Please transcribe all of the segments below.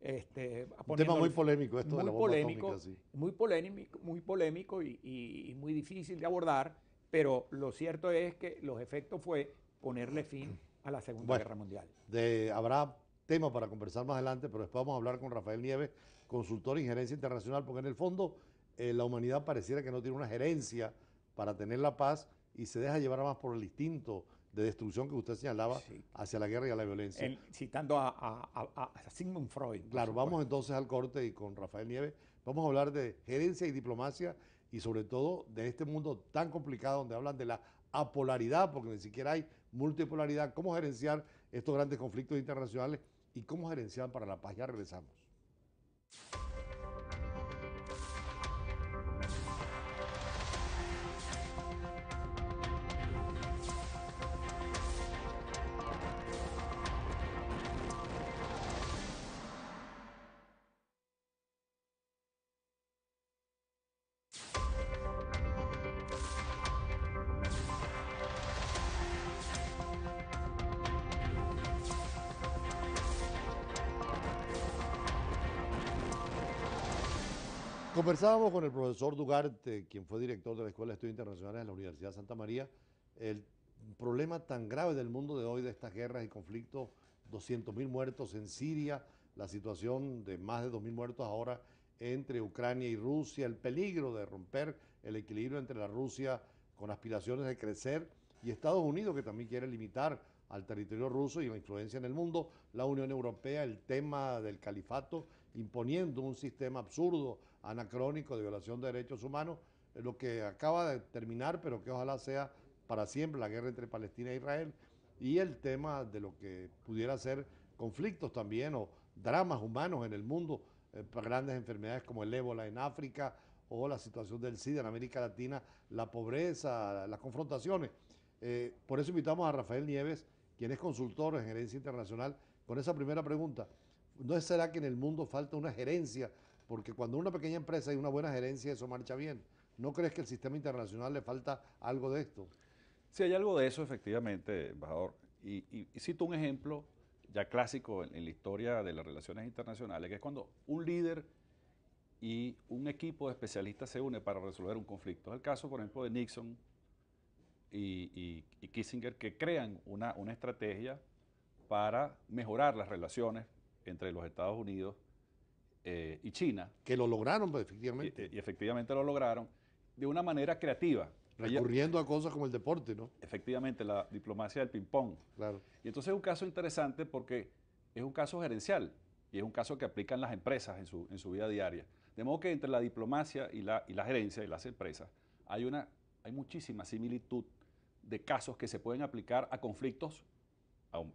Este, tema muy polémico esto de la Muy polémico, muy polémico y, muy difícil de abordar, pero lo cierto es que los efectos fue ponerle fin a la Segunda Guerra Mundial. habrá tema para conversar más adelante, pero después vamos a hablar con Rafael Nieves, consultor en Gerencia internacional, porque en el fondo eh, la humanidad pareciera que no tiene una gerencia para tener la paz y se deja llevar más por el instinto de destrucción que usted señalaba hacia la guerra y a la violencia. citando a, a, Sigmund Freud. Claro, vamos entonces al corte y con Rafael Nieves vamos a hablar de gerencia y diplomacia y sobre todo de este mundo tan complicado donde hablan de la apolaridad, porque ni siquiera hay multipolaridad, cómo gerenciar estos grandes conflictos internacionales y cómo gerenciar para la paz. Ya regresamos. conversábamos con el profesor Dugarte, quien fue director de la Escuela de Estudios Internacionales de la Universidad de Santa María, el problema tan grave del mundo de hoy, de estas guerras y conflictos, 200.000 muertos en Siria, la situación de más de 2.000 muertos ahora entre Ucrania y Rusia, el peligro de romper el equilibrio entre la Rusia con aspiraciones de crecer y Estados Unidos que también quiere limitar al territorio ruso y la influencia en el mundo, la Unión Europea, el tema del califato, imponiendo un sistema absurdo anacrónico de violación de derechos humanos, lo que acaba de terminar, pero que ojalá sea para siempre la guerra entre Palestina e Israel, y el tema de lo que pudiera ser conflictos también o dramas humanos en el mundo, eh, grandes enfermedades como el ébola en África o la situación del SIDA en América Latina, la pobreza, las confrontaciones. Eh, por eso invitamos a Rafael Nieves, quien es consultor en gerencia internacional, con esa primera pregunta. ¿No será que en el mundo falta una gerencia porque cuando una pequeña empresa y una buena gerencia, eso marcha bien. ¿No crees que al sistema internacional le falta algo de esto? Sí, hay algo de eso, efectivamente, embajador. Y, cito un ejemplo ya clásico en, la historia de las relaciones internacionales, que es cuando un líder y un equipo de especialistas se une para resolver un conflicto. Es el caso, por ejemplo, de Nixon y, Kissinger, que crean una, una estrategia para mejorar las relaciones entre los Estados Unidos eh, y China. Que lo lograron, pues, efectivamente. Y, efectivamente lo lograron de una manera creativa. Recurriendo a cosas como el deporte, ¿no? Efectivamente, la diplomacia del ping-pong. Claro. Y entonces es un caso interesante porque es un caso gerencial y es un caso que aplican las empresas en su, vida diaria. De modo que entre la diplomacia y la, y la gerencia y las empresas hay, una, hay muchísima similitud de casos que se pueden aplicar a conflictos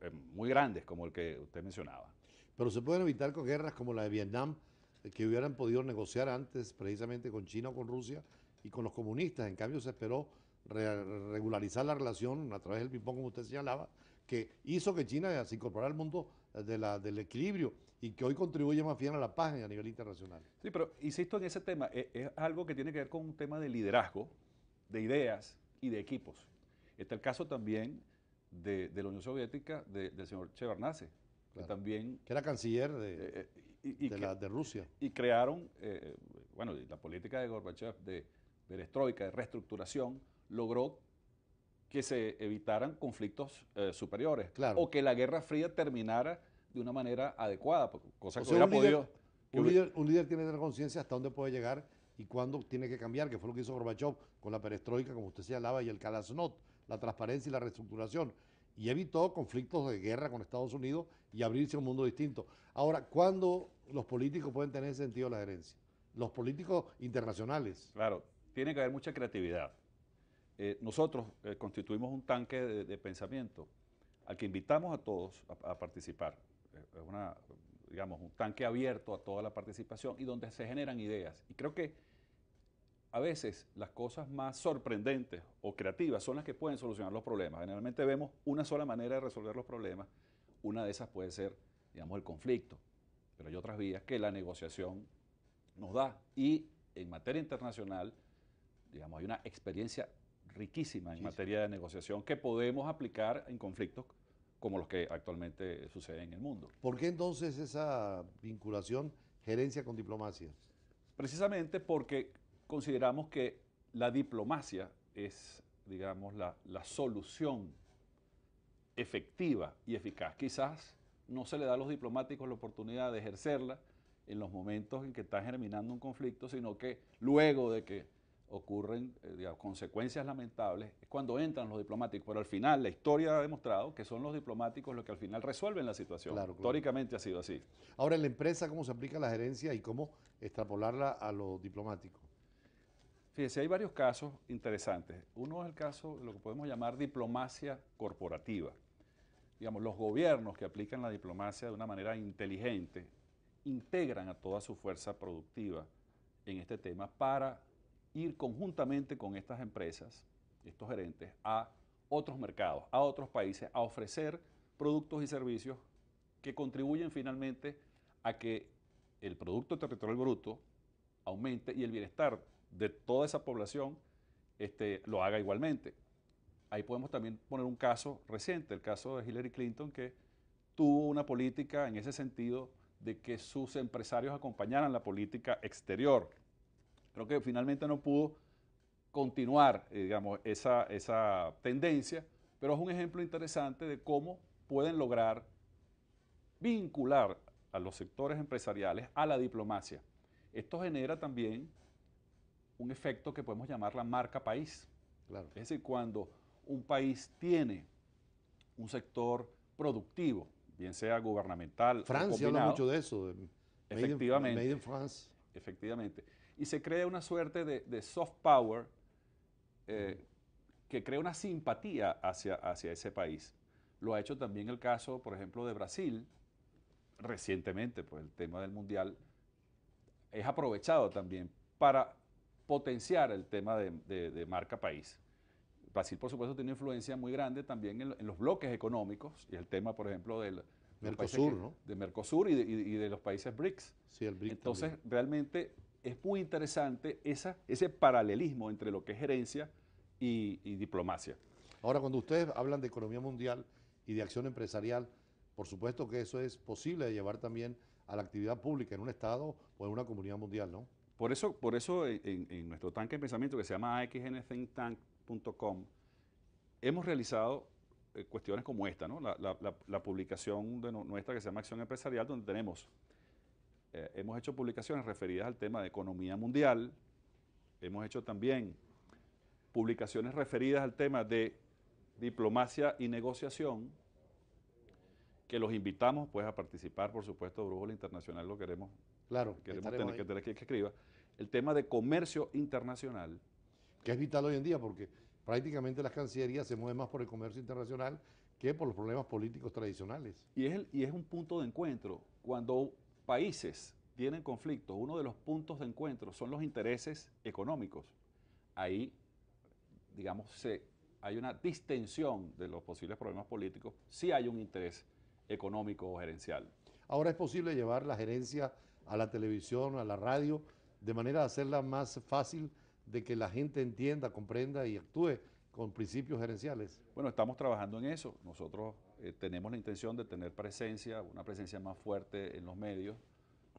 eh, muy grandes como el que usted mencionaba. Pero se pueden evitar con guerras como la de Vietnam, eh, que hubieran podido negociar antes precisamente con China o con Rusia y con los comunistas. En cambio, se esperó regularizar la relación a través del ping pong como usted señalaba, que hizo que China se incorporara al mundo eh, del equilibrio y que hoy contribuye más bien a la paz a nivel internacional. Sí, pero insisto en ese tema, eh, es, algo que tiene que ver con un tema de liderazgo, de ideas y de equipos. Está el caso también de, la Unión Soviética, del señor Shevardnadze que también... Que era canciller de, eh, eh, de, Rusia. Y crearon, eh, bueno, la política de Gorbachev de perestroika, de, reestructuración, logró que se evitaran conflictos superiores. Claro. O que la Guerra Fría terminara de una manera adecuada, cosa que sea, hubiera un podido... Líder, Un, líder, tiene que tener conciencia hasta dónde puede llegar y cuándo tiene que cambiar, que fue lo que hizo Gorbachev con la perestroika, como usted señalaba, y el Kalasnot, la transparencia y la reestructuración y evitó conflictos de guerra con Estados Unidos y abrirse a un mundo distinto. Ahora, ¿cuándo los políticos pueden tener sentido la herencia? Los políticos internacionales. Claro, tiene que haber mucha creatividad. Eh, nosotros eh, constituimos un tanque de, pensamiento al que invitamos a todos a, participar. Eh, es una, digamos, un tanque abierto a toda la participación y donde se generan ideas. Y creo que a veces las cosas más sorprendentes o creativas son las que pueden solucionar los problemas. Generalmente vemos una sola manera de resolver los problemas. Una de esas puede ser, digamos, el conflicto. Pero hay otras vías que la negociación nos da. Y en materia internacional, digamos, hay una experiencia riquísima en materia de negociación que podemos aplicar en conflictos como los que actualmente suceden en el mundo. ¿Por qué entonces esa vinculación gerencia con diplomacia? Precisamente porque consideramos que la diplomacia es, digamos, la, solución efectiva y eficaz. Quizás no se le da a los diplomáticos la oportunidad de ejercerla en los momentos en que está germinando un conflicto, sino que luego de que ocurren eh, consecuencias lamentables, es cuando entran los diplomáticos. Pero al final la historia ha demostrado que son los diplomáticos los que al final resuelven la situación. Históricamente ha sido así. Ahora, en la empresa, ¿cómo se aplica la gerencia y cómo extrapolarla a los diplomáticos? Fíjese, hay varios casos interesantes. Uno es el caso de lo que podemos llamar diplomacia corporativa. Digamos, los gobiernos que aplican la diplomacia de una manera inteligente integran a toda su fuerza productiva en este tema para ir conjuntamente con estas empresas, estos gerentes, a otros mercados, a otros países, a ofrecer productos y servicios que contribuyen finalmente a que el Producto Territorial Bruto aumente y el bienestar de toda esa población este, lo haga igualmente. Ahí podemos también poner un caso reciente, el caso de Hillary Clinton, que tuvo una política en ese sentido de que sus empresarios acompañaran la política exterior. Creo que finalmente no pudo continuar, eh, digamos, esa, esa tendencia, pero es un ejemplo interesante de cómo pueden lograr vincular a los sectores empresariales a la diplomacia. Esto genera también un efecto que podemos llamar la marca país. Es decir, cuando un país tiene un sector productivo, bien sea gubernamental. Francia habla mucho de eso. efectivamente. France. Efectivamente. Y se crea una suerte de, soft power eh, que crea una simpatía hacia, hacia ese país. Lo ha hecho también el caso, por ejemplo, de Brasil, recientemente, por pues, el tema del Mundial, es aprovechado también para potenciar el tema de, marca país. Brasil, por supuesto, tiene influencia muy grande también en, los bloques económicos y el tema, por ejemplo, del, Mercosur, ¿no? De Mercosur y de, los países BRICS. Sí, el Entonces, realmente es muy interesante esa, ese paralelismo entre lo que es gerencia y, y, diplomacia. Ahora, cuando ustedes hablan de economía mundial y de acción empresarial, por supuesto que eso es posible de llevar también a la actividad pública en un Estado o en una comunidad mundial, ¿no? Por eso, por eso eh, en, nuestro tanque de pensamiento que se llama axnthinktank.com, hemos realizado eh, cuestiones como esta, ¿no? la, publicación de nuestra que se llama Acción Empresarial, donde tenemos, eh, hemos hecho publicaciones referidas al tema de economía mundial, hemos hecho también publicaciones referidas al tema de diplomacia y negociación, que los invitamos pues a participar, por supuesto, Brújula Internacional lo queremos Claro. Que tener que, tener escriba. El tema de comercio internacional. Que es vital hoy en día porque prácticamente las cancillerías se mueven más por el comercio internacional que por los problemas políticos tradicionales. Y es, y es un punto de encuentro. Cuando países tienen conflictos, uno de los puntos de encuentro son los intereses económicos. Ahí, digamos, hay una distensión de los posibles problemas políticos si hay un interés económico o gerencial. Ahora es posible llevar la gerencia a la televisión, a la radio, de manera de hacerla más fácil de que la gente entienda, comprenda y actúe con principios gerenciales. Bueno, estamos trabajando en eso. Nosotros eh, tenemos la intención de tener presencia, una presencia más fuerte en los medios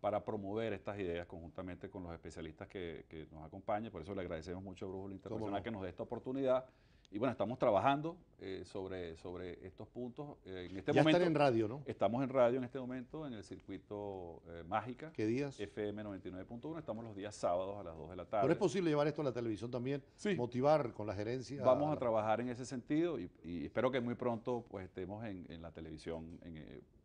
para promover estas ideas conjuntamente con los especialistas que, nos acompañan. Por eso le agradecemos mucho a Brújula Internacional que nos dé esta oportunidad y bueno, estamos trabajando eh, sobre, sobre estos puntos. Eh, en este ya están en radio, ¿no? Estamos en radio en este momento, en el circuito eh, Mágica. ¿Qué días? FM 99.1. Estamos los días sábados a las 2 de la tarde. Pero es posible llevar esto a la televisión también, sí. motivar con la gerencia. Vamos a, trabajar en ese sentido y, espero que muy pronto pues, estemos en, la televisión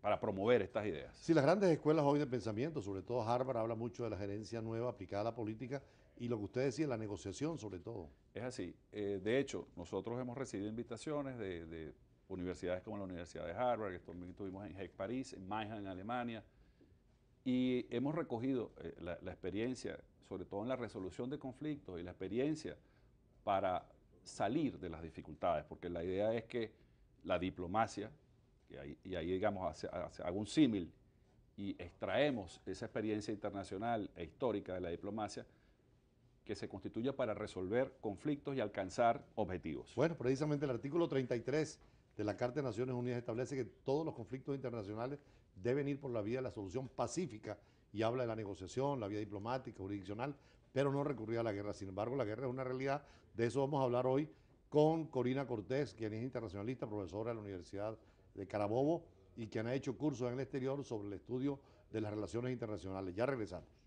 para promover estas ideas. Sí, las grandes escuelas hoy de pensamiento, sobre todo Harvard, habla mucho de la gerencia nueva aplicada a la política y lo que usted decía, la negociación sobre todo. Es así. Eh, de hecho, nosotros hemos recibido invitaciones de, universidades como la Universidad de Harvard, que también estuvimos en Heck París, en Mannheim, en Alemania, y hemos recogido eh, la, experiencia, sobre todo en la resolución de conflictos y la experiencia para salir de las dificultades, porque la idea es que la diplomacia, y ahí digamos, hace, hago un símil, y extraemos esa experiencia internacional e histórica de la diplomacia, que se constituya para resolver conflictos y alcanzar objetivos. Bueno, precisamente el artículo 33 de la Carta de Naciones Unidas establece que todos los conflictos internacionales deben ir por la vía de la solución pacífica y habla de la negociación, la vía diplomática, jurisdiccional, pero no recurrir a la guerra. Sin embargo, la guerra es una realidad, de eso vamos a hablar hoy con Corina Cortés, quien es internacionalista, profesora de la Universidad de Carabobo y quien ha hecho cursos en el exterior sobre el estudio de las relaciones internacionales. Ya regresamos.